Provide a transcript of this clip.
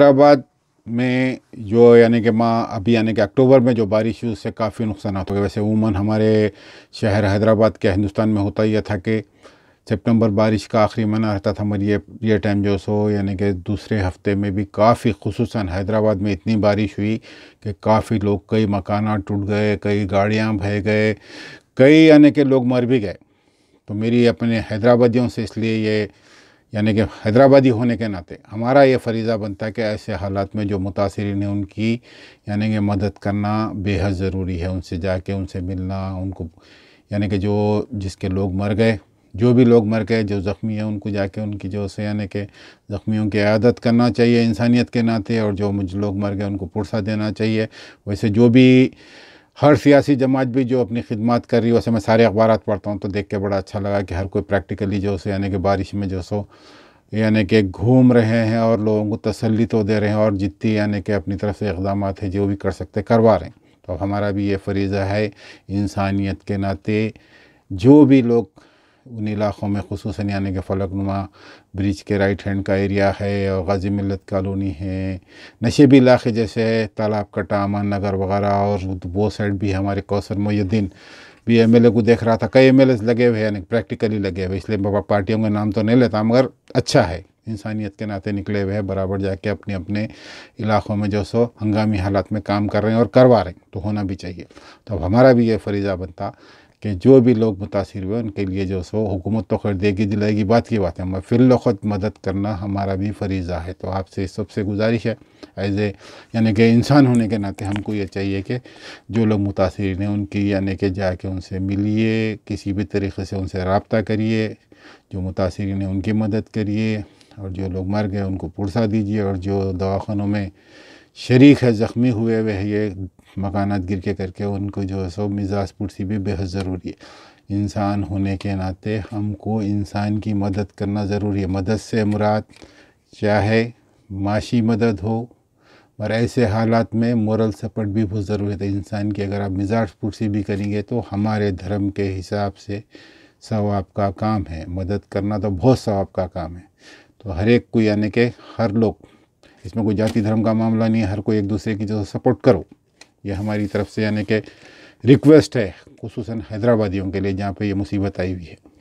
हैदराबाद में जो यानी कि माँ अभी यानी कि अक्टूबर में जो बारिश हुई उससे काफ़ी नुकसान हो गया वैसे उमूा हमारे शहर हैदराबाद के हिंदुस्तान में होता यह था कि सितंबर बारिश का आखिरी महीना रहता था मगर ये ये टाइम जो सो यानी कि दूसरे हफ्ते में भी काफ़ी खसूस हैदराबाद में इतनी बारिश हुई कि काफ़ी लोग कई मकाना टूट गए कई गाड़ियाँ बह गए कई यानी कि लोग मर भी गए तो मेरी अपने हैदराबादियों से इसलिए ये यानी कि हैदराबादी होने के नाते हमारा ये फरीज़ा बनता है कि ऐसे हालात में जो मुतासरीन हैं उनकी यानी कि मदद करना बेहद ज़रूरी है उनसे जाके उनसे मिलना उनको यानी कि जो जिसके लोग मर गए जो भी लोग मर गए जो ज़ख्मी हैं उनको जाके उनकी जो से यानी कि ज़ख्मियों की आदत करना चाहिए इंसानियत के नाते और जो मुझ लोग मर गए उनको पुरसा देना चाहिए वैसे जो भी हर सियासी जमात भी जो अपनी खिदमत कर रही है वैसे मैं सारे अखबार पढ़ता हूँ तो देख के बड़ा अच्छा लगा कि हर कोई प्रैक्टिकली जो सो यानी कि बारिश में जो सो यानी कि घूम रहे हैं और लोगों को तसली तो दे रहे हैं और जितनी यानी कि अपनी तरफ से इकदाम है जो भी कर सकते करवा रहे हैं तो हमारा भी ये फरीज़ा है इंसानियत के नाते जो भी लोग उन इलाक़ों में खसूस यानी कि फलकनुमा ब्रिज के राइट हैंड का एरिया है और गाजी मिलत कॉलोनी है नशेबी इलाके जैसे तालाब कटा अमान नगर वगैरह और वो साइड भी हमारे कौसर मोहद्दीन भी एम एल ए को देख रहा था कई एम एल लगे हुए हैं प्रैक्टिकली लगे हुए इसलिए बाबा पार्टियों का नाम तो नहीं लेता मगर अच्छा है इंसानियत के नाते निकले हुए हैं बराबर जाके अपने अपने इलाक़ों में जो सो हंगामी हालात में काम कर रहे हैं और करवा रहे हैं तो होना भी चाहिए तो अब हमारा भी ये फरीज़ा बनता कि जो भी लोग मुतासर हुए उनके लिए जो सो हुकूमत तो खैर देगी दिलाएगी बात की बात है मैं फिर लखत मदद करना हमारा भी फरीज़ा है तो आपसे इस सबसे गुजारिश है एज ए यानी कि इंसान होने के नाते हमको ये चाहिए कि जो लोग मुतासर हैं उनकी यानी कि जाके उनसे मिलिए किसी भी तरीके से उनसे रबता करिए जो मुतासर हैं उनकी मदद करिए और जो लोग मर गए उनको पुरसा दीजिए और जो दवाखानों में शरीक है ज़ख्मी हुए हुए ये मकाना गिर के करके उनको जो है सो मिजाज पुरसी भी बेहद ज़रूरी है इंसान होने के नाते हमको इंसान की मदद करना ज़रूरी है मदद से मुराद चाहे माशी मदद हो और ऐसे हालात में मोरल सपोर्ट भी बहुत ज़रूरी है इंसान की अगर आप मिजाज पुरसी भी करेंगे तो हमारे धर्म के हिसाब से सवाब का काम है मदद करना तो बहुत सवाब का काम है तो हर एक को यानी कि हर लोग इसमें कोई जाति धर्म का मामला नहीं है हर कोई एक दूसरे की जो सपोर्ट करो यह हमारी तरफ से यानी कि रिक्वेस्ट है खसूस हैदराबादियों के लिए जहाँ पर यह मुसीबत आई हुई है